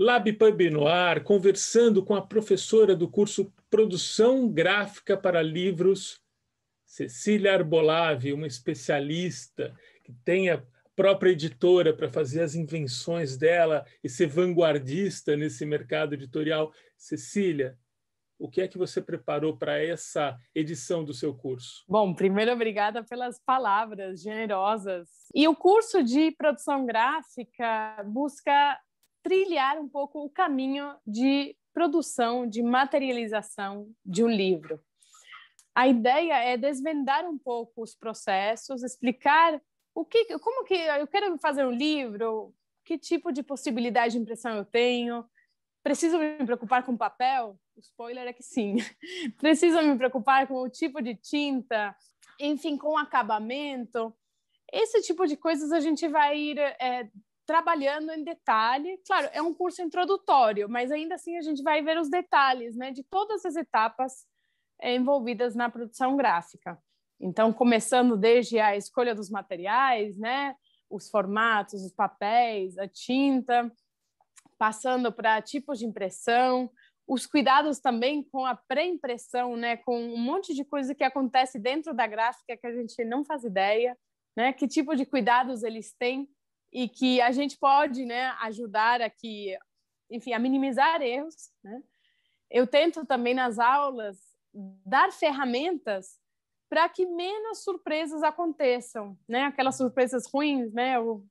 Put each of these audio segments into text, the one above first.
Lab Pub Noir, conversando com a professora do curso Produção Gráfica para Livros, Cecília Arbolave, uma especialista que tem a própria editora para fazer as invenções dela e ser vanguardista nesse mercado editorial. Cecília, o que é que você preparou para essa edição do seu curso? Bom, primeiro, obrigada pelas palavras generosas. E o curso de produção gráfica busca trilhar um pouco o caminho de produção, de materialização de um livro. A ideia é desvendar um pouco os processos, explicar o que, como que eu quero fazer um livro, que tipo de possibilidade de impressão eu tenho, preciso me preocupar com papel? O spoiler é que sim. preciso me preocupar com o tipo de tinta, enfim, com acabamento. Esse tipo de coisas a gente vai ir é, trabalhando em detalhe. Claro, é um curso introdutório, mas ainda assim a gente vai ver os detalhes né, de todas as etapas é, envolvidas na produção gráfica. Então, começando desde a escolha dos materiais, né, os formatos, os papéis, a tinta, passando para tipos de impressão, os cuidados também com a pré-impressão, né, com um monte de coisa que acontece dentro da gráfica que a gente não faz ideia, né, que tipo de cuidados eles têm e que a gente pode né, ajudar aqui, enfim, a minimizar erros. Né? Eu tento também nas aulas dar ferramentas para que menos surpresas aconteçam, né? Aquelas surpresas ruins, né? Eu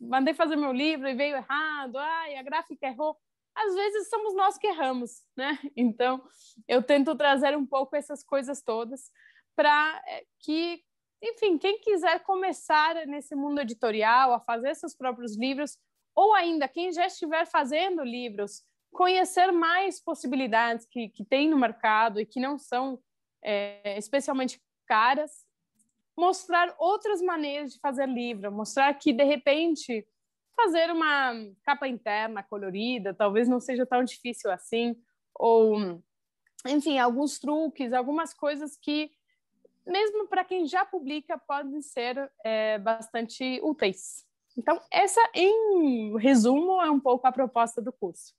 mandei fazer meu livro e veio errado, ai, a gráfica errou. Às vezes somos nós que erramos, né? Então, eu tento trazer um pouco essas coisas todas para eh, que enfim, quem quiser começar nesse mundo editorial, a fazer seus próprios livros, ou ainda quem já estiver fazendo livros, conhecer mais possibilidades que, que tem no mercado e que não são é, especialmente caras, mostrar outras maneiras de fazer livro, mostrar que, de repente, fazer uma capa interna colorida talvez não seja tão difícil assim, ou enfim, alguns truques, algumas coisas que mesmo para quem já publica, podem ser é, bastante úteis. Então, essa, em resumo, é um pouco a proposta do curso.